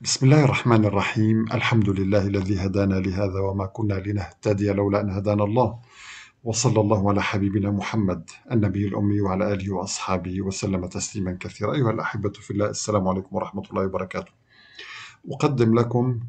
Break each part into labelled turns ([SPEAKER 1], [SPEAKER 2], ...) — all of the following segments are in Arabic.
[SPEAKER 1] بسم الله الرحمن الرحيم الحمد لله الذي هدانا لهذا وما كنا لنهتدي لولا أن هدانا الله وصلى الله على حبيبنا محمد النبي الأمي وعلى آله وأصحابه وسلم تسليما كثيرا أيها الأحبة في الله السلام عليكم ورحمة الله وبركاته أقدم لكم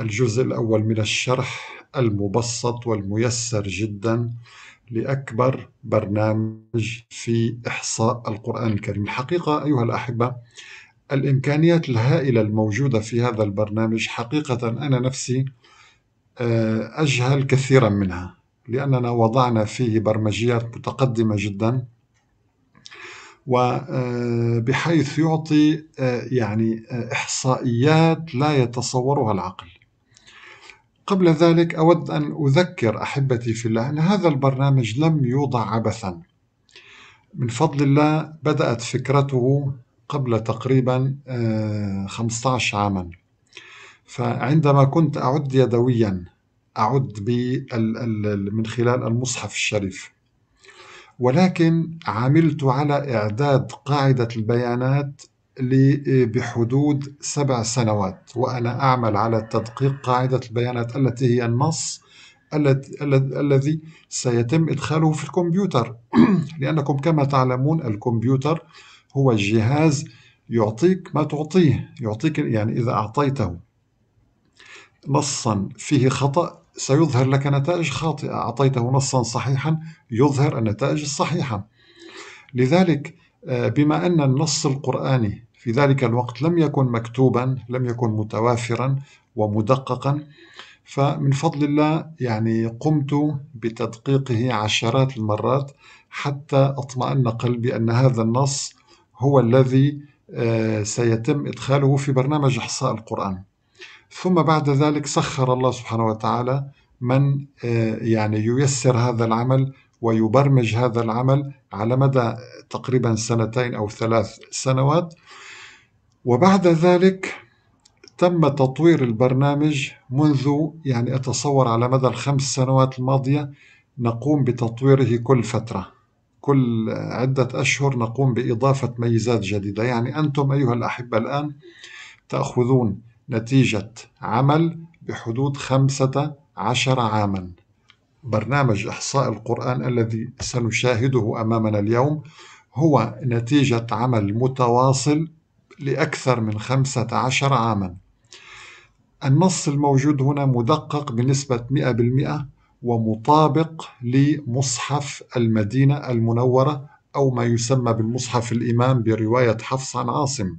[SPEAKER 1] الجزء الأول من الشرح المبسط والميسر جدا لأكبر برنامج في إحصاء القرآن الكريم الحقيقة أيها الأحبة الإمكانيات الهائلة الموجودة في هذا البرنامج حقيقة أنا نفسي آه، أجهل كثيرا منها لأننا وضعنا فيه برمجيات متقدمة جدا وبحيث آه، يعطي آه، يعني إحصائيات لا يتصورها العقل قبل ذلك أود أن أذكر أحبتي في الله أن هذا البرنامج لم يوضع عبثا من فضل الله بدأت فكرته قبل تقريبا 15 آه، عاما فعندما كنت أعد يدويا أعد من خلال المصحف الشريف ولكن عملت على إعداد قاعدة البيانات آه، بحدود سبع سنوات وأنا أعمل على تدقيق قاعدة البيانات التي هي النص الذي سيتم إدخاله في الكمبيوتر لأنكم كما تعلمون الكمبيوتر هو الجهاز يعطيك ما تعطيه يعطيك يعني إذا أعطيته نصا فيه خطأ سيظهر لك نتائج خاطئة أعطيته نصا صحيحا يظهر النتائج الصحيحة لذلك آه، بما أن النص القرآني في ذلك الوقت لم يكن مكتوبا لم يكن متوافرا ومدققا فمن فضل الله يعني قمت بتدقيقه عشرات المرات حتى أطمأن قلبي أن هذا النص هو الذي آه، سيتم إدخاله في برنامج إحصاء القرآن ثم بعد ذلك سخر الله سبحانه وتعالى من آه، يعني ييسر هذا العمل ويبرمج هذا العمل على مدى تقريبا سنتين أو ثلاث سنوات وبعد ذلك تم تطوير البرنامج منذ يعني أتصور على مدى الخمس سنوات الماضية نقوم بتطويره كل فتره كل عدة أشهر نقوم بإضافة ميزات جديدة يعني أنتم أيها الأحبة الآن تأخذون نتيجة عمل بحدود خمسة عشر عاما برنامج إحصاء القرآن الذي سنشاهده أمامنا اليوم هو نتيجة عمل متواصل لأكثر من خمسة عشر عاما النص الموجود هنا مدقق بنسبة 100% ومطابق لمصحف المدينة المنورة أو ما يسمى بالمصحف الإمام برواية حفص عن عاصم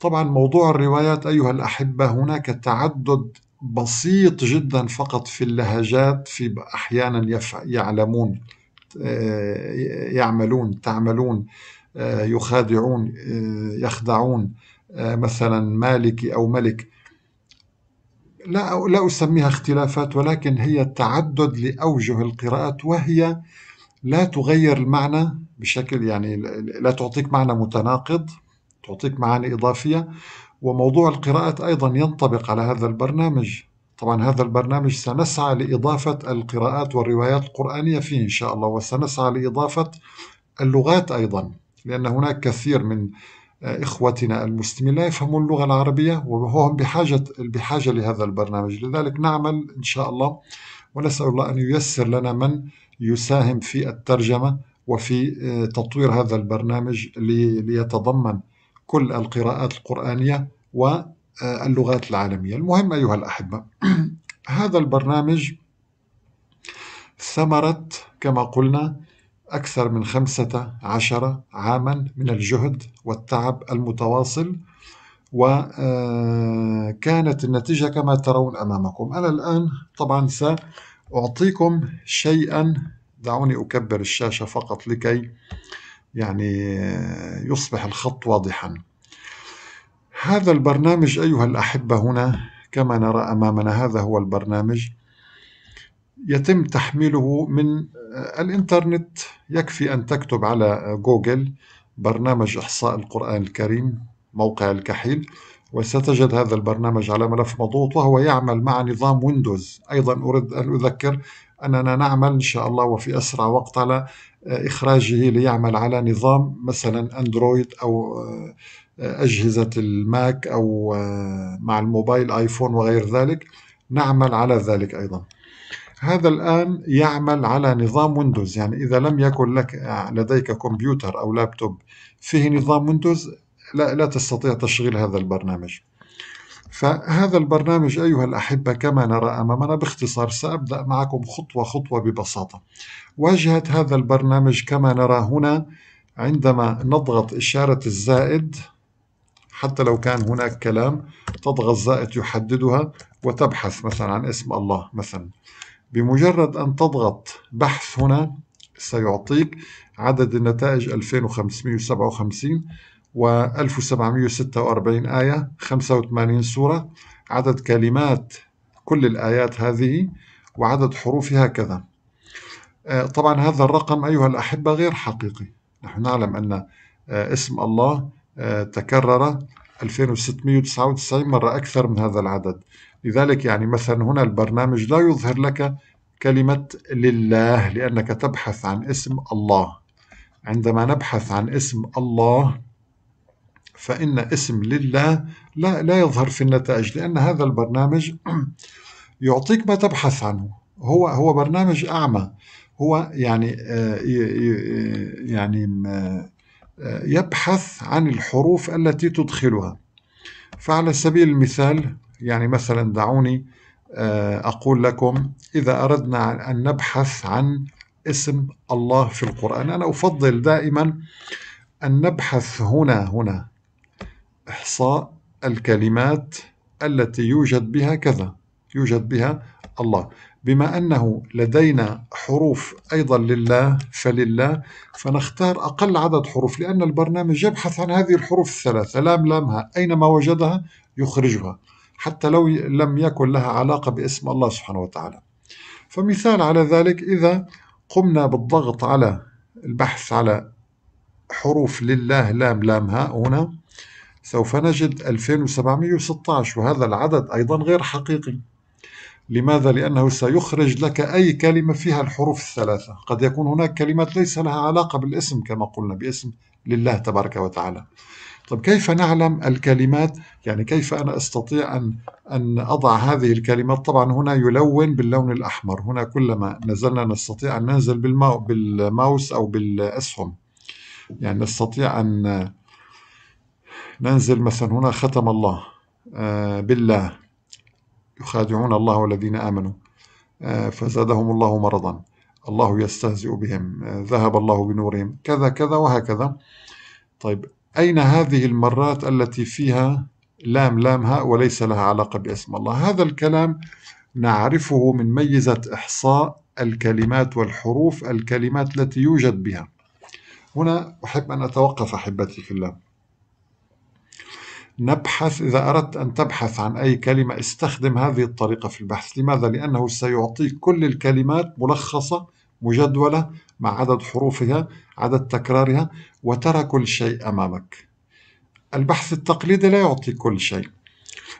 [SPEAKER 1] طبعا موضوع الروايات أيها الأحبة هناك تعدد بسيط جدا فقط في اللهجات في أحيانا يعلمون آه، يعملون تعملون آه، يخادعون آه، يخدعون مثلا مالكي أو ملك لا لا اسميها اختلافات ولكن هي تعدد لاوجه القراءات وهي لا تغير المعنى بشكل يعني لا تعطيك معنى متناقض تعطيك معاني اضافيه وموضوع القراءات ايضا ينطبق على هذا البرنامج طبعا هذا البرنامج سنسعى لاضافه القراءات والروايات القرانيه فيه ان شاء الله وسنسعى لاضافه اللغات ايضا لان هناك كثير من إخوتنا المسلمين لا يفهمون اللغة العربية وهم بحاجة, بحاجة لهذا البرنامج لذلك نعمل إن شاء الله ونسأل الله أن ييسر لنا من يساهم في الترجمة وفي آه، تطوير هذا البرنامج ليتضمن كل القراءات القرآنية واللغات آه، العالمية المهم أيها الأحبة هذا البرنامج ثمرة كما قلنا أكثر من خمسة عشر عاما من الجهد والتعب المتواصل وكانت آه، النتيجة كما ترون أمامكم أنا الآن طبعا سأعطيكم شيئا دعوني أكبر الشاشة فقط لكي يعني آه، يصبح الخط واضحا هذا البرنامج أيها الأحبة هنا كما نرى أمامنا هذا هو البرنامج يتم تحميله من آه، الإنترنت يكفي أن تكتب على آه، جوجل برنامج إحصاء القرآن الكريم موقع الكحيل وستجد هذا البرنامج على ملف مضغوط وهو يعمل مع نظام ويندوز أيضا أريد أن أذكر أننا نعمل إن شاء الله وفي أسرع وقت على آه، إخراجه ليعمل على نظام مثلا أندرويد أو أجهزة الماك أو مع الموبايل آيفون وغير ذلك نعمل على ذلك أيضا هذا الآن يعمل على نظام ويندوز يعني إذا لم يكن لك آه، لديك كمبيوتر أو لابتوب فيه نظام ويندوز لا, لا تستطيع تشغيل هذا البرنامج فهذا البرنامج أيها الأحبة كما نرى أمامنا باختصار سأبدأ معكم خطوة خطوة ببساطة واجهة هذا البرنامج كما نرى هنا عندما نضغط إشارة الزائد حتى لو كان هناك كلام تضغط زائد يحددها وتبحث مثلا عن اسم الله مثلا بمجرد أن تضغط بحث هنا سيعطيك عدد النتائج 2557 و 1746 آية 85 سورة عدد كلمات كل الآيات هذه وعدد حروفها كذا آه، طبعا هذا الرقم أيها الأحبة غير حقيقي نحن نعلم أن آه، اسم الله آه، تكرر 2699 مرة أكثر من هذا العدد لذلك يعني مثلا هنا البرنامج لا يظهر لك كلمة لله لأنك تبحث عن اسم الله عندما نبحث عن اسم الله فإن اسم لله لا, لا يظهر في النتائج لأن هذا البرنامج يعطيك ما تبحث عنه هو هو برنامج أعمى هو يعني آه، يعني آه، يبحث عن الحروف التي تدخلها فعلى سبيل المثال يعني مثلا دعوني آه، أقول لكم إذا أردنا أن نبحث عن اسم الله في القرآن أنا أفضل دائما أن نبحث هنا هنا إحصاء الكلمات التي يوجد بها كذا يوجد بها الله بما أنه لدينا حروف أيضا لله فلله فنختار أقل عدد حروف لأن البرنامج يبحث عن هذه الحروف الثلاثة لام لامها أينما وجدها يخرجها حتى لو لم يكن لها علاقة باسم الله سبحانه وتعالى فمثال على ذلك إذا قمنا بالضغط على البحث على حروف لله لام لامها هنا سوف نجد 2716 وهذا العدد أيضا غير حقيقي لماذا؟ لأنه سيخرج لك أي كلمة فيها الحروف الثلاثة قد يكون هناك كلمات ليس لها علاقة بالاسم كما قلنا باسم لله تبارك وتعالى طب كيف نعلم الكلمات يعني كيف أنا أستطيع أن, أن أضع هذه الكلمات طبعا هنا يلون باللون الأحمر هنا كلما نزلنا نستطيع أن ننزل بالماوس أو بالأسهم يعني نستطيع أن ننزل مثلا هنا ختم الله آه، بالله يخادعون الله والذين آمنوا آه، فزادهم الله مرضا الله يستهزئ بهم آه، ذهب الله بنورهم كذا كذا وهكذا طيب أين هذه المرات التي فيها لام لام هاء وليس لها علاقة باسم الله هذا الكلام نعرفه من ميزة إحصاء الكلمات والحروف الكلمات التي يوجد بها هنا أحب أن أتوقف أحبتي في الله نبحث إذا أردت أن تبحث عن أي كلمة استخدم هذه الطريقة في البحث لماذا؟ لأنه سيعطيك كل الكلمات ملخصة مجدولة مع عدد حروفها عدد تكرارها وترى كل شيء أمامك البحث التقليدي لا يعطي كل شيء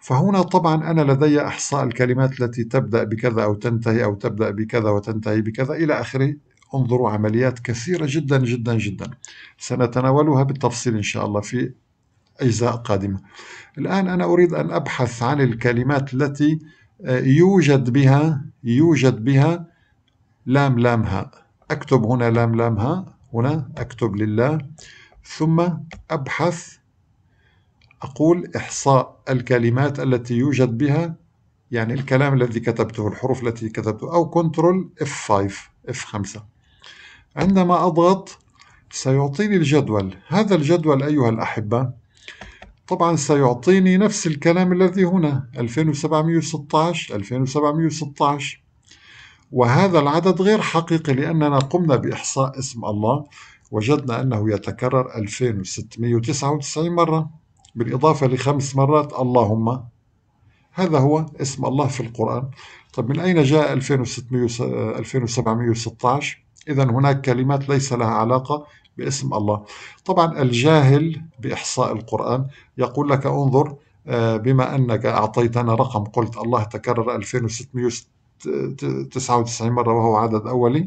[SPEAKER 1] فهنا طبعا أنا لدي إحصاء الكلمات التي تبدأ بكذا أو تنتهي أو تبدأ بكذا وتنتهي بكذا إلى آخره انظروا عمليات كثيرة جدا جدا جدا سنتناولها بالتفصيل إن شاء الله في أجزاء قادمة الآن أنا أريد أن أبحث عن الكلمات التي آه، يوجد بها يوجد بها لام لام هاء أكتب هنا لام لام هاء هنا أكتب لله ثم أبحث أقول إحصاء الكلمات التي يوجد بها يعني الكلام الذي كتبته الحروف التي كتبته أو كنترول F5 F5 عندما أضغط سيعطيني الجدول هذا الجدول أيها الأحبة طبعا سيعطيني نفس الكلام الذي هنا 2716 2716 وهذا العدد غير حقيقي لأننا قمنا بإحصاء اسم الله وجدنا أنه يتكرر 2699 مرة بالإضافة لخمس مرات اللهم هذا هو اسم الله في القرآن طب من أين جاء 2600 2716 إذا هناك كلمات ليس لها علاقة باسم الله طبعا الجاهل بإحصاء القرآن يقول لك انظر آه، بما أنك أعطيتنا رقم قلت الله تكرر 2699 مرة وهو عدد أولي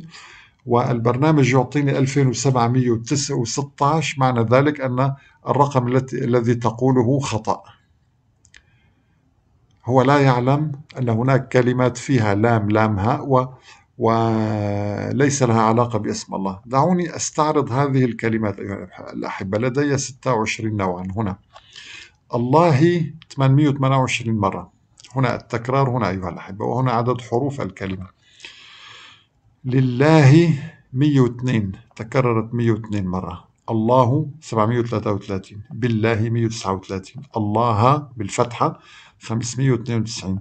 [SPEAKER 1] والبرنامج يعطيني 2716 معنى ذلك أن الرقم التي الذي تقوله خطأ هو لا يعلم أن هناك كلمات فيها لام لام هاء وليس لها علاقة باسم الله دعوني أستعرض هذه الكلمات أيها الأحبة لدي 26 نوعا هنا الله 828 مرة هنا التكرار هنا أيها الأحبة وهنا عدد حروف الكلمة لله 102 تكررت 102 مرة الله 733 بالله 139 الله بالفتحة 592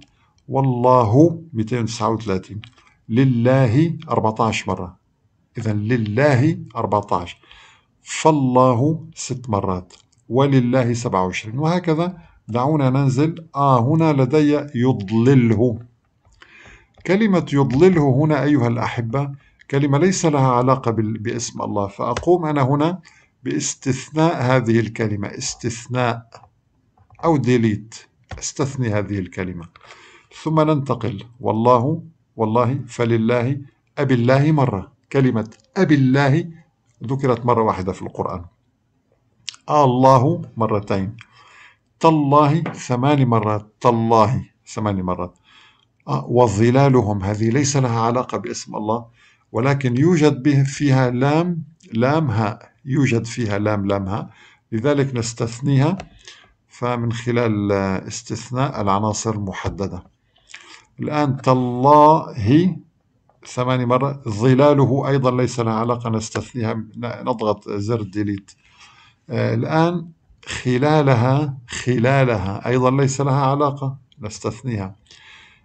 [SPEAKER 1] والله 239 لله 14 مرة إذا لله 14 فالله ست مرات ولله 27 وهكذا دعونا ننزل آه هنا لدي يضلله كلمة يضلله هنا أيها الأحبة كلمة ليس لها علاقة باسم الله فأقوم أنا هنا باستثناء هذه الكلمة استثناء أو ديليت استثني هذه الكلمة ثم ننتقل والله والله فلله أبي الله مرة كلمة أبي الله ذكرت مرة واحدة في القرآن الله مرتين تالله ثمان مرات تالله ثمان مرات آه، وظلالهم هذه ليس لها علاقة باسم الله ولكن يوجد به فيها لام لام هاء يوجد فيها لام لام هاء لذلك نستثنيها فمن خلال آه، استثناء العناصر المحدده الآن تالله ثماني مرة ظلاله أيضا ليس لها علاقة نستثنيها نضغط زر ديليت آه، الآن خلالها خلالها أيضا ليس لها علاقة نستثنيها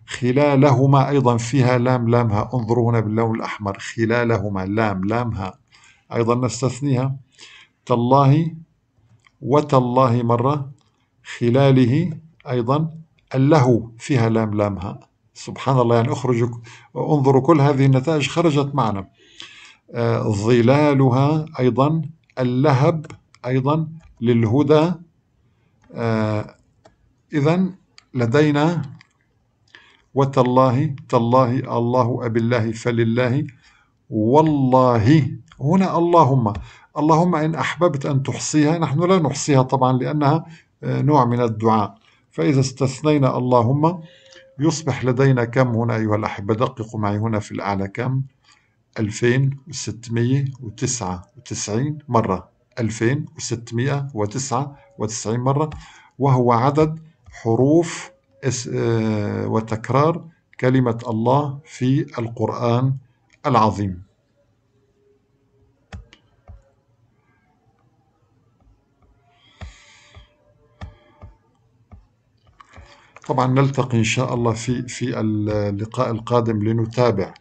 [SPEAKER 1] خلالهما أيضا فيها لام لامها انظروا هنا باللون الأحمر خلالهما لام لامها أيضا نستثنيها تالله وتالله مرة خلاله أيضا له فيها لام لامها سبحان الله يعني اخرجوا انظروا كل هذه النتائج خرجت معنا آه، ظلالها أيضا اللهب أيضا للهدى آه، إذا لدينا وتالله تالله الله أبالله فلله والله هنا اللهم اللهم إن أحببت أن تحصيها نحن لا نحصيها طبعا لأنها آه، نوع من الدعاء فإذا استثنينا اللهم يصبح لدينا كم هنا أيها الأحبة دققوا معي هنا في الأعلى كم 2699 مرة 2699 مرة وهو عدد حروف آه، وتكرار كلمة الله في القرآن العظيم طبعا نلتقي إن شاء الله في في اللقاء القادم لنتابع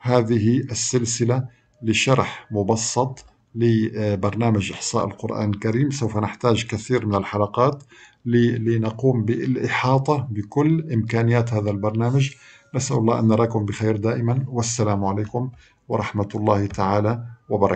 [SPEAKER 1] هذه السلسلة لشرح مبسط لبرنامج إحصاء القرآن الكريم سوف نحتاج كثير من الحلقات لنقوم بالإحاطة بكل إمكانيات هذا البرنامج نسأل الله أن نراكم بخير دائما والسلام عليكم ورحمة الله تعالى وبركاته